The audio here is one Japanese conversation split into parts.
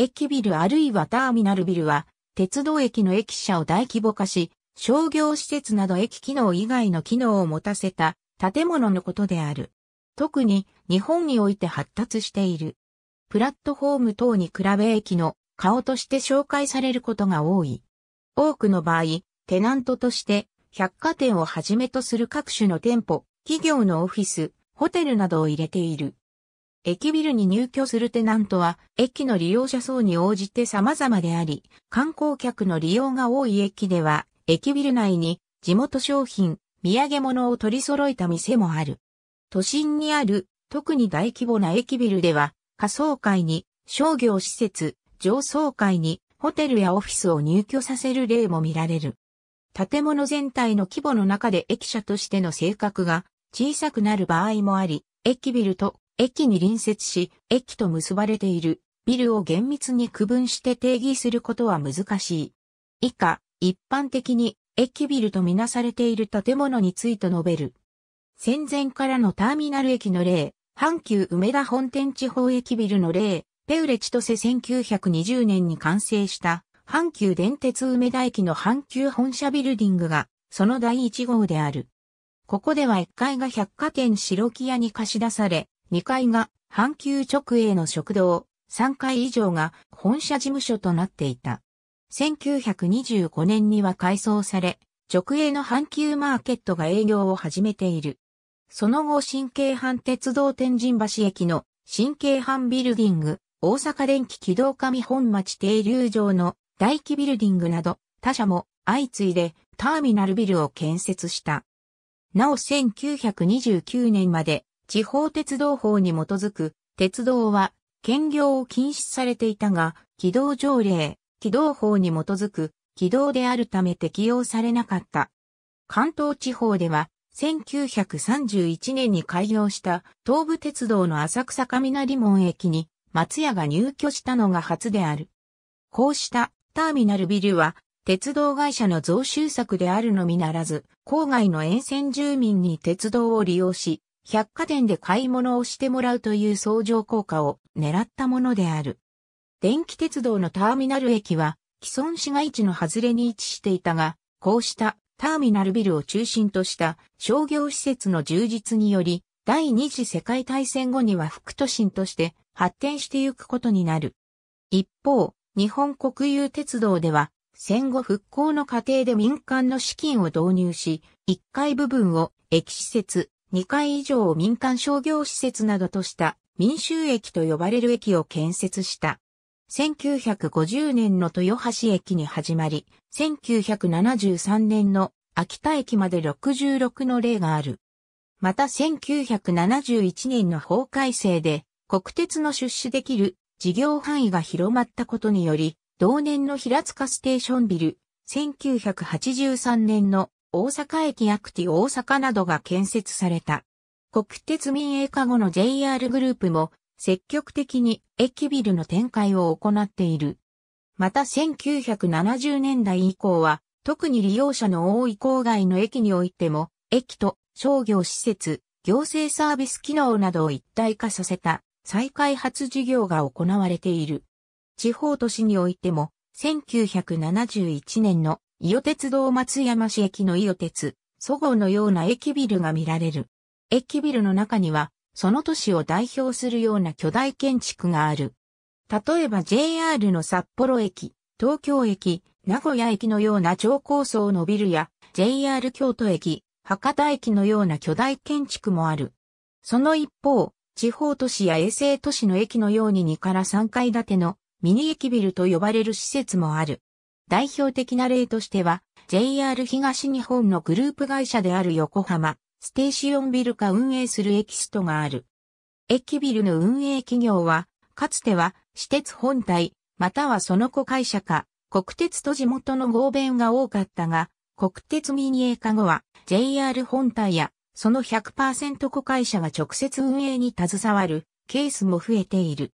駅ビルあるいはターミナルビルは、鉄道駅の駅舎を大規模化し、商業施設など駅機能以外の機能を持たせた建物のことである。特に日本において発達している。プラットフォーム等に比べ駅の顔として紹介されることが多い。多くの場合、テナントとして百貨店をはじめとする各種の店舗、企業のオフィス、ホテルなどを入れている。駅ビルに入居するテナントは、駅の利用者層に応じて様々であり、観光客の利用が多い駅では、駅ビル内に地元商品、土産物を取り揃えた店もある。都心にある、特に大規模な駅ビルでは、下層階に商業施設、上層階にホテルやオフィスを入居させる例も見られる。建物全体の規模の中で駅舎としての性格が小さくなる場合もあり、駅ビルと駅に隣接し、駅と結ばれているビルを厳密に区分して定義することは難しい。以下、一般的に駅ビルとみなされている建物について述べる。戦前からのターミナル駅の例、阪急梅田本店地方駅ビルの例、ペウレチトセ1920年に完成した阪急電鉄梅田駅の阪急本社ビルディングがその第1号である。ここでは1階が百貨店白木屋に貸し出され、2階が阪急直営の食堂、3階以上が本社事務所となっていた。1925年には改装され、直営の阪急マーケットが営業を始めている。その後新京阪鉄道天神橋駅の新京阪ビルディング、大阪電気軌道上本町停留場の大規ビルディングなど他社も相次いでターミナルビルを建設した。なお1929年まで地方鉄道法に基づく、鉄道は、兼業を禁止されていたが、軌道条例、軌道法に基づく、軌道であるため適用されなかった。関東地方では、1931年に開業した東武鉄道の浅草雷門駅に松屋が入居したのが初である。こうしたターミナルビルは鉄道会社の増収策であるのみならず、郊外の沿線住民に鉄道を利用し、百貨店で買い物をしてもらうという相乗効果を狙ったものである。電気鉄道のターミナル駅は既存市街地の外れに位置していたが、こうしたターミナルビルを中心とした商業施設の充実により、第二次世界大戦後には副都心として発展してゆくことになる。一方、日本国有鉄道では、戦後復興の過程で民間の資金を導入し、1階部分を駅施設、2階以上を民間商業施設などとした民衆駅と呼ばれる駅を建設した。1950年の豊橋駅に始まり、1973年の秋田駅まで66の例がある。また1971年の法改正で国鉄の出資できる事業範囲が広まったことにより、同年の平塚ステーションビル、1983年の大阪駅アクティ大阪などが建設された。国鉄民営化後の JR グループも積極的に駅ビルの展開を行っている。また1970年代以降は特に利用者の多い郊外の駅においても駅と商業施設、行政サービス機能などを一体化させた再開発事業が行われている。地方都市においても1971年の伊予鉄道松山市駅の伊予鉄、祖号のような駅ビルが見られる。駅ビルの中には、その都市を代表するような巨大建築がある。例えば JR の札幌駅、東京駅、名古屋駅のような超高層のビルや、JR 京都駅、博多駅のような巨大建築もある。その一方、地方都市や衛星都市の駅のように2から3階建てのミニ駅ビルと呼ばれる施設もある。代表的な例としては、JR 東日本のグループ会社である横浜、ステーシオンビルが運営するエキストがある。駅ビルの運営企業は、かつては、私鉄本体、またはその子会社か、国鉄と地元の合弁が多かったが、国鉄民営化後は JR 本体やその100%子会社が直接運営に携わるケースも増えている。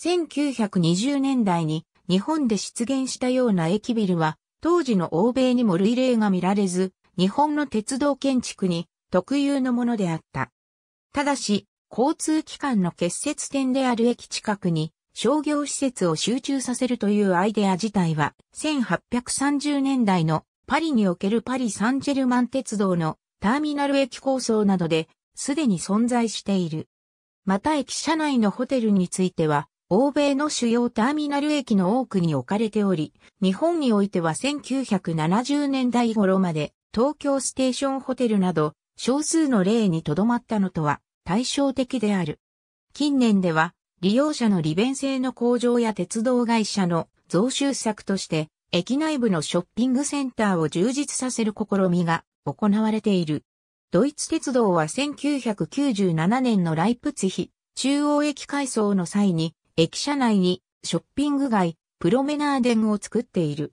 1920年代に日本で出現したような駅ビルは、当時の欧米にも類例が見られず、日本の鉄道建築に特有のものであった。ただし、交通機関の結節点である駅近くに商業施設を集中させるというアイデア自体は、1830年代のパリにおけるパリ・サンジェルマン鉄道のターミナル駅構想などで、すでに存在している。また駅舎内のホテルについては、欧米の主要ターミナル駅の多くに置かれており、日本においては1970年代頃まで東京ステーションホテルなど少数の例にとどまったのとは対照的である。近年では利用者の利便性の向上や鉄道会社の増収策として駅内部のショッピングセンターを充実させる試みが行われている。ドイツ鉄道は1997年のライプツヒ中央駅改装の際に駅舎内にショッピング街、プロメナーデンを作っている。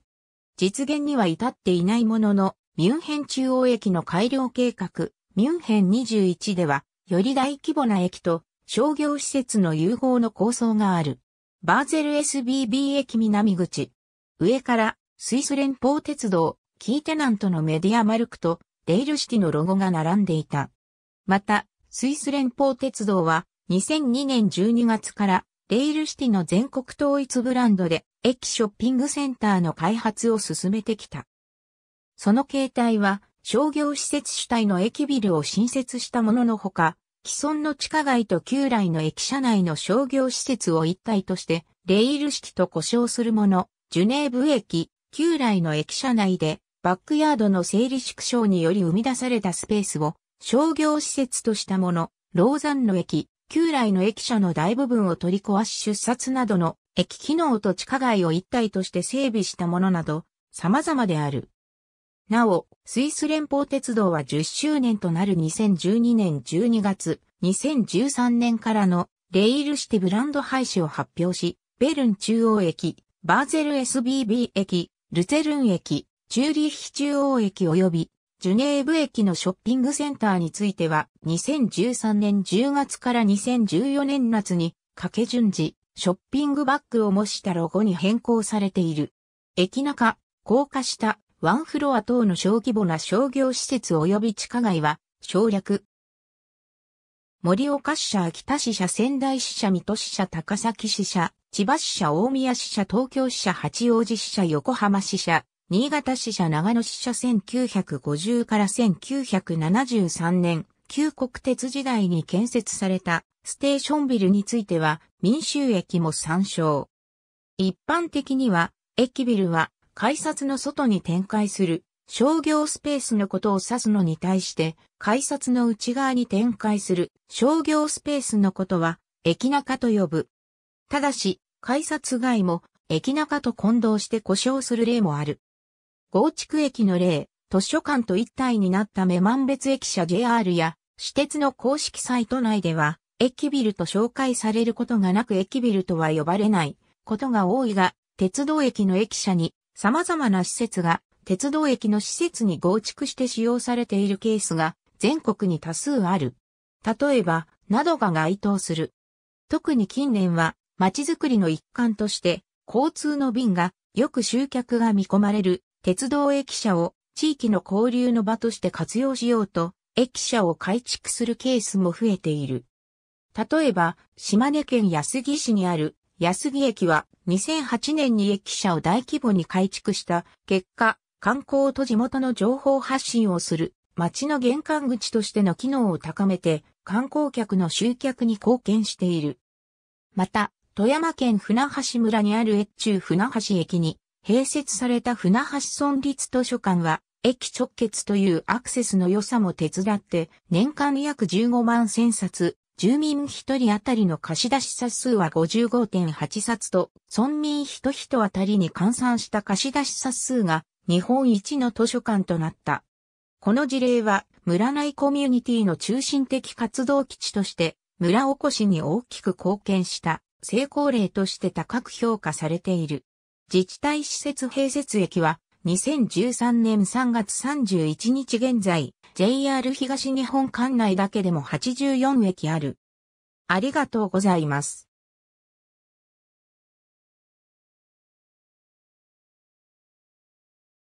実現には至っていないものの、ミュンヘン中央駅の改良計画、ミュンヘン21では、より大規模な駅と商業施設の融合の構想がある。バーゼル SBB 駅南口。上からスイス連邦鉄道、キーテナントのメディアマルクとレイルシティのロゴが並んでいた。また、スイス連邦鉄道は2002年12月からレイルシティの全国統一ブランドで駅ショッピングセンターの開発を進めてきた。その形態は商業施設主体の駅ビルを新設したもののほか、既存の地下街と旧来の駅舎内の商業施設を一体として、レイルシティと呼称するもの、ジュネーブ駅、旧来の駅舎内で、バックヤードの整理縮小により生み出されたスペースを商業施設としたもの、ローザンの駅、旧来の駅舎の大部分を取り壊し出札などの駅機能と地下街を一体として整備したものなど様々である。なお、スイス連邦鉄道は10周年となる2012年12月、2013年からのレイルシティブランド廃止を発表し、ベルン中央駅、バーゼル SBB 駅、ルゼルン駅、チューリッヒ中央駅及びジュネーブ駅のショッピングセンターについては、2013年10月から2014年夏に、掛け順次、ショッピングバッグを模したロゴに変更されている。駅中、高架下、ワンフロア等の小規模な商業施設及び地下街は、省略。森岡市社、秋田支社、仙台支社、水戸支社、高崎支社、千葉支社、大宮支社、東京支社、八王子支社、横浜支社、新潟支社長野支社1950から1973年、旧国鉄時代に建設されたステーションビルについては民衆駅も参照。一般的には、駅ビルは改札の外に展開する商業スペースのことを指すのに対して、改札の内側に展開する商業スペースのことは駅中と呼ぶ。ただし、改札外も駅中と混同して故障する例もある。合築駅の例、図書館と一体になった目満別駅舎 JR や私鉄の公式サイト内では、駅ビルと紹介されることがなく駅ビルとは呼ばれないことが多いが、鉄道駅の駅舎に様々な施設が鉄道駅の施設に合築して使用されているケースが全国に多数ある。例えば、などが該当する。特に近年は、街づくりの一環として、交通の便がよく集客が見込まれる鉄道駅舎を地域の交流の場として活用しようと、駅舎を改築するケースも増えている。例えば、島根県安木市にある安木駅は2008年に駅舎を大規模に改築した結果、観光と地元の情報発信をする街の玄関口としての機能を高めて観光客の集客に貢献している。また、富山県船橋村にある越中船橋駅に併設された船橋村立図書館は、駅直結というアクセスの良さも手伝って、年間約15万千冊、住民一人当たりの貸し出し冊数は55.8冊と、村民一人当たりに換算した貸し出し冊数が日本一の図書館となった。この事例は、村内コミュニティの中心的活動基地として、村おこしに大きく貢献した成功例として高く評価されている。自治体施設併設駅は、2013年3月31日現在、JR 東日本管内だけでも84駅ある。ありがとうございます。